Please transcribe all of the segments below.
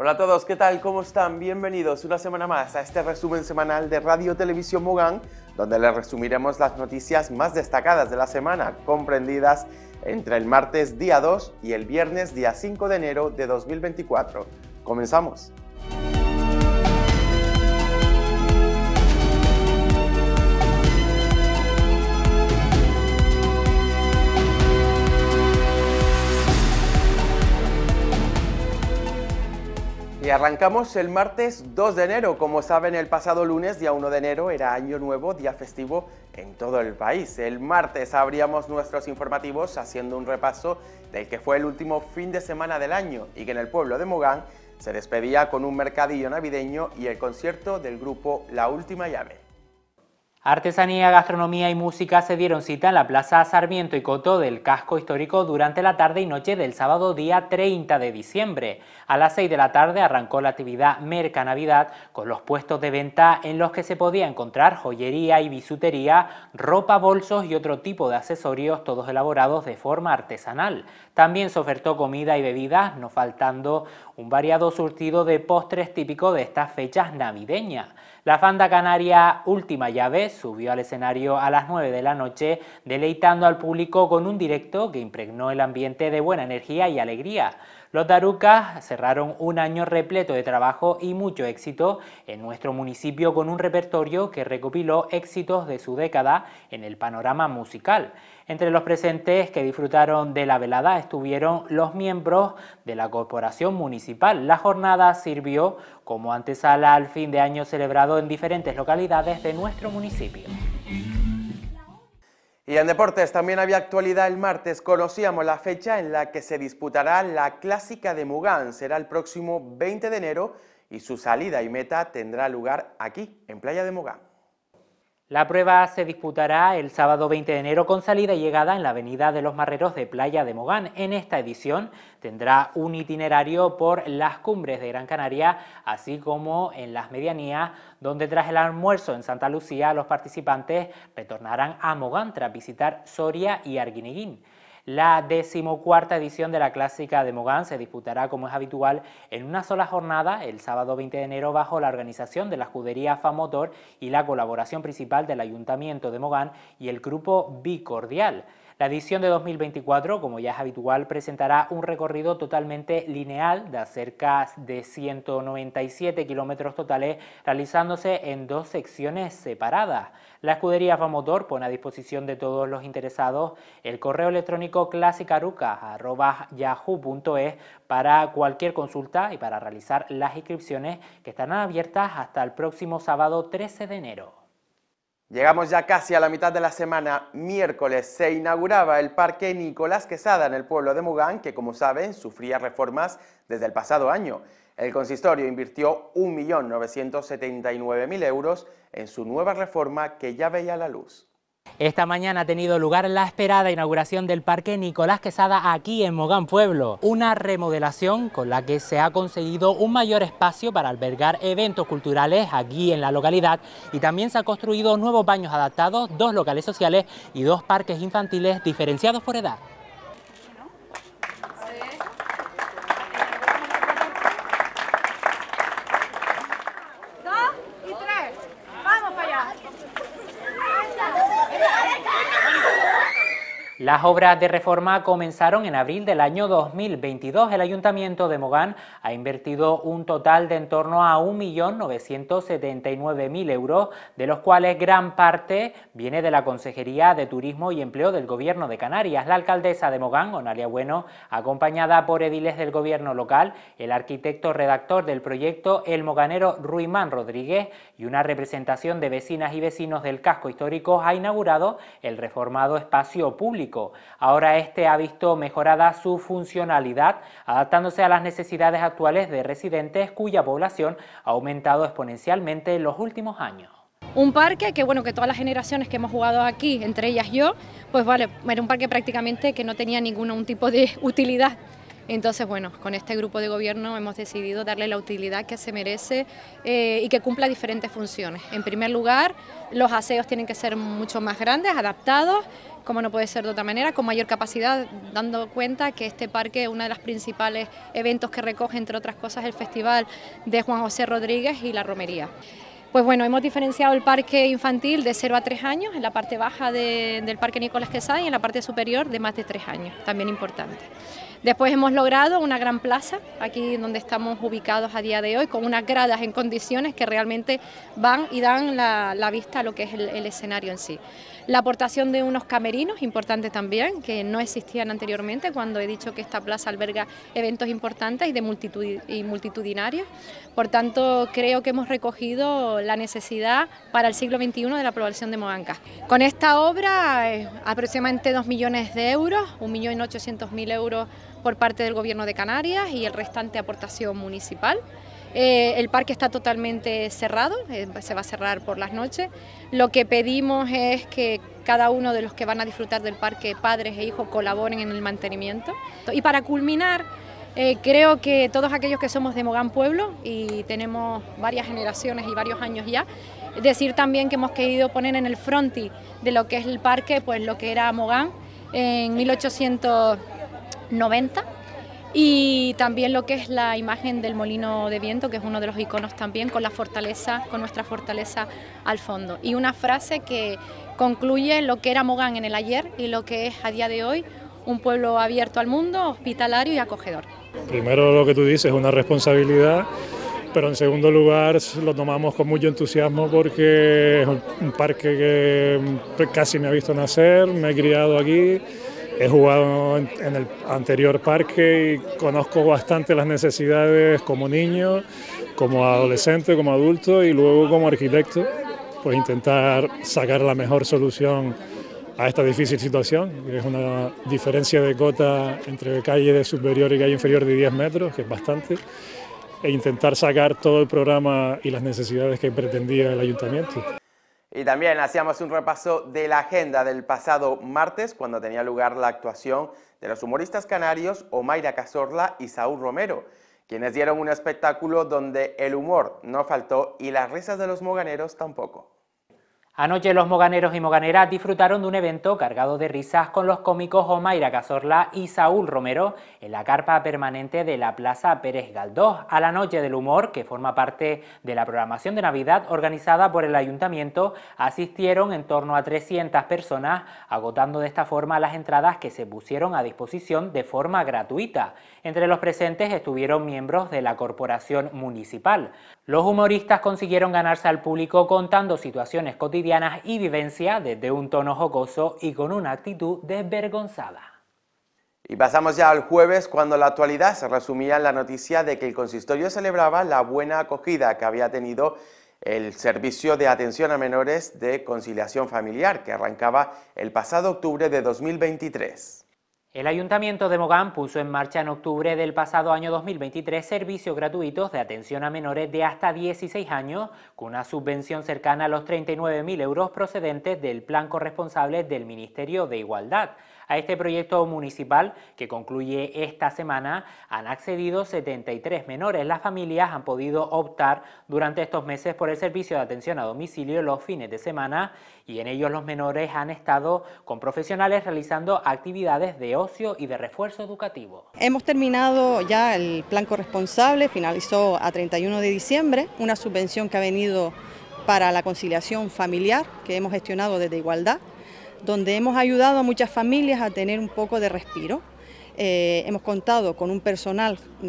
Hola a todos, ¿qué tal? ¿Cómo están? Bienvenidos una semana más a este resumen semanal de Radio Televisión Mogán, donde les resumiremos las noticias más destacadas de la semana, comprendidas entre el martes día 2 y el viernes día 5 de enero de 2024. Comenzamos. Y arrancamos el martes 2 de enero. Como saben, el pasado lunes, día 1 de enero, era año nuevo, día festivo en todo el país. El martes abríamos nuestros informativos haciendo un repaso del que fue el último fin de semana del año y que en el pueblo de Mogán se despedía con un mercadillo navideño y el concierto del grupo La Última Llave. Artesanía, gastronomía y música se dieron cita en la Plaza Sarmiento y Coto del Casco Histórico durante la tarde y noche del sábado día 30 de diciembre. A las 6 de la tarde arrancó la actividad Merca Navidad con los puestos de venta en los que se podía encontrar joyería y bisutería, ropa, bolsos y otro tipo de accesorios todos elaborados de forma artesanal. También se ofertó comida y bebidas, no faltando un variado surtido de postres típico de estas fechas navideñas. La Fanda Canaria Última Llave subió al escenario a las 9 de la noche, deleitando al público con un directo que impregnó el ambiente de buena energía y alegría. Los Darucas cerraron un año repleto de trabajo y mucho éxito en nuestro municipio con un repertorio que recopiló éxitos de su década en el panorama musical. Entre los presentes que disfrutaron de la velada estuvieron los miembros de la Corporación Municipal. La jornada sirvió como antesala al fin de año celebrado en diferentes localidades de nuestro municipio. Y en deportes también había actualidad el martes. Conocíamos la fecha en la que se disputará la Clásica de Mugán. Será el próximo 20 de enero y su salida y meta tendrá lugar aquí, en Playa de Mugán. La prueba se disputará el sábado 20 de enero con salida y llegada en la Avenida de los Marreros de Playa de Mogán. En esta edición tendrá un itinerario por las cumbres de Gran Canaria, así como en las medianías, donde tras el almuerzo en Santa Lucía los participantes retornarán a Mogán tras visitar Soria y Arguineguín. La decimocuarta edición de la Clásica de Mogán se disputará, como es habitual, en una sola jornada, el sábado 20 de enero, bajo la organización de la Judería Famotor y la colaboración principal del Ayuntamiento de Mogán y el Grupo Bicordial. La edición de 2024, como ya es habitual, presentará un recorrido totalmente lineal de cerca de 197 kilómetros totales, realizándose en dos secciones separadas. La escudería Famotor pone a disposición de todos los interesados el correo electrónico clasicaruca.yahoo.es para cualquier consulta y para realizar las inscripciones que estarán abiertas hasta el próximo sábado 13 de enero. Llegamos ya casi a la mitad de la semana. Miércoles se inauguraba el Parque Nicolás Quesada en el pueblo de Mugán, que como saben sufría reformas desde el pasado año. El consistorio invirtió 1.979.000 euros en su nueva reforma que ya veía la luz. Esta mañana ha tenido lugar la esperada inauguración del Parque Nicolás Quesada aquí en Mogán Pueblo, una remodelación con la que se ha conseguido un mayor espacio para albergar eventos culturales aquí en la localidad y también se han construido nuevos baños adaptados, dos locales sociales y dos parques infantiles diferenciados por edad. Las obras de reforma comenzaron en abril del año 2022. El Ayuntamiento de Mogán ha invertido un total de en torno a 1.979.000 euros, de los cuales gran parte viene de la Consejería de Turismo y Empleo del Gobierno de Canarias. La alcaldesa de Mogán, Onalia Bueno, acompañada por ediles del Gobierno local, el arquitecto redactor del proyecto, el moganero Ruimán Rodríguez, y una representación de vecinas y vecinos del casco histórico, ha inaugurado el reformado espacio público Ahora este ha visto mejorada su funcionalidad, adaptándose a las necesidades actuales de residentes cuya población ha aumentado exponencialmente en los últimos años. Un parque que, bueno, que todas las generaciones que hemos jugado aquí, entre ellas yo, pues vale, era un parque prácticamente que no tenía ningún tipo de utilidad. Entonces, bueno, con este grupo de gobierno hemos decidido darle la utilidad que se merece eh, y que cumpla diferentes funciones. En primer lugar, los aseos tienen que ser mucho más grandes, adaptados, como no puede ser de otra manera, con mayor capacidad, dando cuenta que este parque, ...es uno de los principales eventos que recoge, entre otras cosas, el Festival de Juan José Rodríguez y la Romería. Pues bueno, hemos diferenciado el parque infantil de 0 a 3 años, en la parte baja del parque Nicolás Quesada y en la parte superior de más de 3 años, también importante. Después hemos logrado una gran plaza, aquí donde estamos ubicados a día de hoy, con unas gradas en condiciones que realmente van y dan la, vista a lo que es el escenario en sí. La aportación de unos camerinos, importante también, que no existían anteriormente, cuando he dicho que esta plaza alberga eventos importantes y, de multitud, multitudinarios. Por tanto, creo que hemos recogido la necesidad para el siglo XXI de la aprobación de Moanca. Con esta obra, eh, aproximadamente 2 millones de euros, 1.800.000 euros por parte del Gobierno de Canarias y el restante aportación municipal. Eh, el parque está totalmente cerrado, eh, se va a cerrar por las noches. Lo que pedimos es que cada uno de los que van a disfrutar del parque, padres e hijos, colaboren en el mantenimiento. Y para culminar, eh, creo que todos aquellos que somos de Mogán Pueblo y tenemos varias generaciones y varios años ya, decir también que hemos querido poner en el fronti de lo que es el parque, pues lo que era Mogán en 1890 y también lo que es la imagen del molino de viento, que es uno de los iconos también, con la fortaleza, con nuestra fortaleza al fondo. Y una frase que concluye lo que era Mogán en el ayer y lo que es a día de hoy un pueblo abierto al mundo, hospitalario y acogedor. Primero lo que tú dices una responsabilidad, pero en segundo lugar lo tomamos con mucho entusiasmo porque es un parque que casi me ha visto nacer, me he criado aquí He jugado en, el anterior parque y conozco bastante las necesidades como niño, como adolescente, como adulto y luego como arquitecto, pues intentar sacar la mejor solución a esta difícil situación, que es una diferencia de cota entre calle de superior y calle inferior de 10 metros, que es bastante, e intentar sacar todo el programa y las necesidades que pretendía el ayuntamiento. Y también hacíamos un repaso de la agenda del pasado martes, cuando tenía lugar la actuación de los humoristas canarios Omaira Cazorla y Saúl Romero, quienes dieron un espectáculo donde el humor no faltó y las risas de los moganeros tampoco. Anoche los moganeros y moganeras disfrutaron de un evento cargado de risas con los cómicos Omaira Cazorla y Saúl Romero en la carpa permanente de la Plaza Pérez Galdós a la Noche del Humor, que forma parte de la programación de Navidad organizada por el Ayuntamiento. Asistieron en torno a 300 personas, agotando de esta forma las entradas que se pusieron a disposición de forma gratuita. Entre los presentes estuvieron miembros de la Corporación Municipal. Los humoristas consiguieron ganarse al público contando situaciones cotidianas y vivencia desde un tono jocoso y con una actitud desvergonzada. Y pasamos ya al jueves cuando la actualidad se resumía en la noticia de que el consistorio celebraba la buena acogida que había tenido el servicio de atención a menores de conciliación familiar que arrancaba el pasado octubre de 2023. El Ayuntamiento de Mogán puso en marcha en octubre del pasado año 2023 servicios gratuitos de atención a menores de hasta 16 años, con una subvención cercana a los 39.000 euros procedentes del Plan Corresponsable del Ministerio de Igualdad. A este proyecto municipal que concluye esta semana han accedido 73 menores. Las familias han podido optar durante estos meses por el servicio de atención a domicilio los fines de semana y en ellos los menores han estado con profesionales realizando actividades de ocio y de refuerzo educativo. Hemos terminado ya el plan corresponsable, finalizó a 31 de diciembre, una subvención que ha venido para la conciliación familiar que hemos gestionado desde Igualdad donde hemos ayudado a muchas familias a tener un poco de respiro. Eh, hemos contado con un personal mm,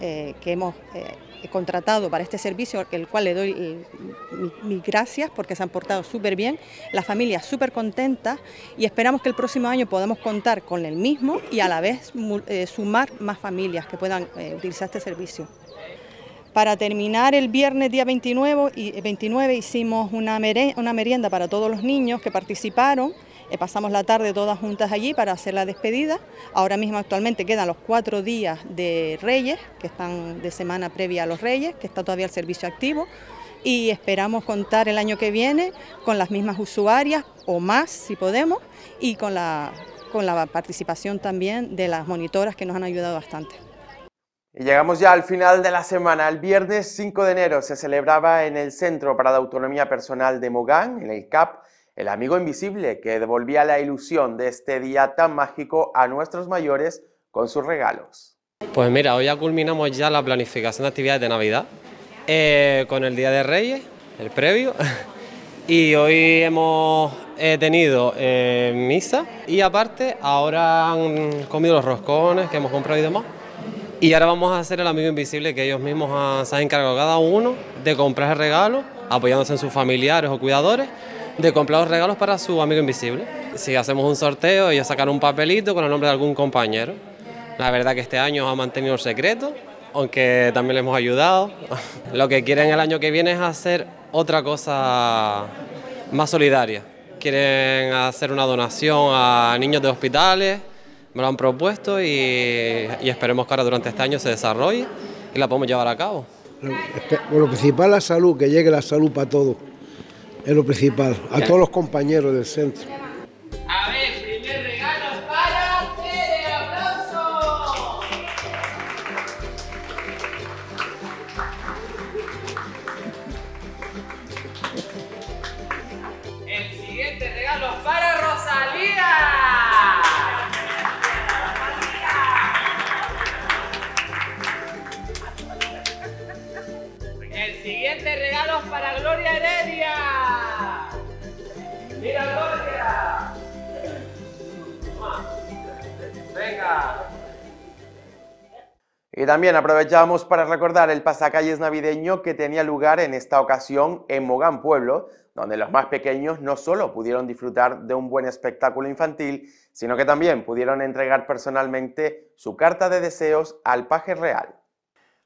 eh, que hemos eh, contratado para este servicio, el cual le doy mis gracias porque se han portado súper bien, las familias súper contentas y esperamos que el próximo año podamos contar con el mismo y a la vez sumar más familias que puedan utilizar este servicio. Para terminar el viernes día 29, y 29 eh, hicimos una, una merienda para todos los niños que participaron. Eh, pasamos la tarde todas juntas allí para hacer la despedida. Ahora mismo actualmente quedan los cuatro días de Reyes, que están de semana previa a los Reyes, que está todavía el servicio activo. Y esperamos contar el año que viene con las mismas usuarias o más, si podemos, y con la, con la participación también de las monitoras que nos han ayudado bastante. Y llegamos ya al final de la semana. El viernes 5 de enero se celebraba en el Centro para la Autonomía Personal de Mogán, en el CAP, el amigo invisible que devolvía la ilusión de este día tan mágico a nuestros mayores con sus regalos. Pues mira, hoy ya culminamos ya la planificación de actividades de Navidad eh, con el Día de Reyes, el previo. Y hoy hemos eh, tenido eh, misa y aparte ahora han comido los roscones que hemos comprado y demás. Y ahora vamos a hacer el amigo invisible que ellos mismos ah, se han encargado cada uno de comprar regalos, apoyándose en sus familiares o cuidadores, de comprar los regalos para su amigo invisible. Si hacemos un sorteo, ellos sacan un papelito con el nombre de algún compañero. La verdad que este año ha mantenido el secreto, aunque también le hemos ayudado. Lo que quieren el año que viene es hacer otra cosa más solidaria. Quieren hacer una donación a niños de hospitales, me lo han propuesto y, esperemos que ahora durante este año se desarrolle y la podamos llevar a cabo. Lo, principal es la salud, que llegue la salud para todos, es lo principal, a todos los compañeros del centro. para Gloria Heredia. Mira Gloria. Venga. Y también aprovechamos para recordar el pasacalles navideño que tenía lugar en esta ocasión en Mogán Pueblo, donde los más pequeños no solo pudieron disfrutar de un buen espectáculo infantil, sino que también pudieron entregar personalmente su carta de deseos al paje real.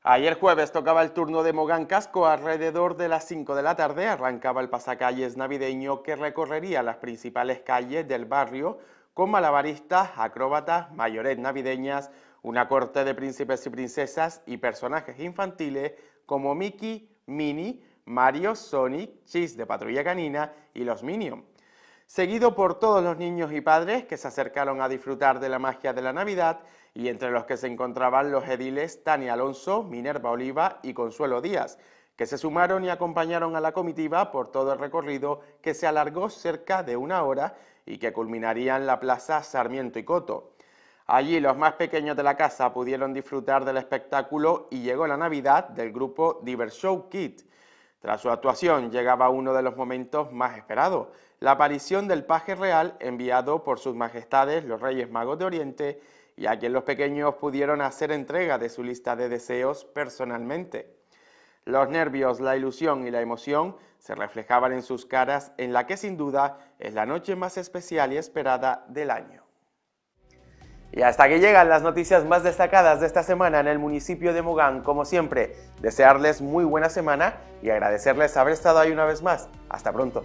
Ayer jueves tocaba el turno de Mogán Casco. Alrededor de las 5 de la tarde arrancaba el pasacalles navideño que recorrería las principales calles del barrio con malabaristas, acróbatas, mayores navideñas, una corte de príncipes y princesas y personajes infantiles como Mickey, Minnie, Mario, Sonic, Cheese de Patrulla Canina y los Minions. Seguido por todos los niños y padres que se acercaron a disfrutar de la magia de la Navidad y entre los que se encontraban los ediles Tania Alonso, Minerva Oliva y Consuelo Díaz, que se sumaron y acompañaron a la comitiva por todo el recorrido que se alargó cerca de una hora y que culminaría en la Plaza Sarmiento y Coto. Allí los más pequeños de la casa pudieron disfrutar del espectáculo y llegó la Navidad del grupo Show Kid. Tras su actuación llegaba uno de los momentos más esperados, la aparición del paje real enviado por sus majestades los Reyes Magos de Oriente ya que los pequeños pudieron hacer entrega de su lista de deseos personalmente. Los nervios, la ilusión y la emoción se reflejaban en sus caras en la que sin duda es la noche más especial y esperada del año. Y hasta aquí llegan las noticias más destacadas de esta semana en el municipio de Mogán. Como siempre, desearles muy buena semana y agradecerles haber estado ahí una vez más. Hasta pronto.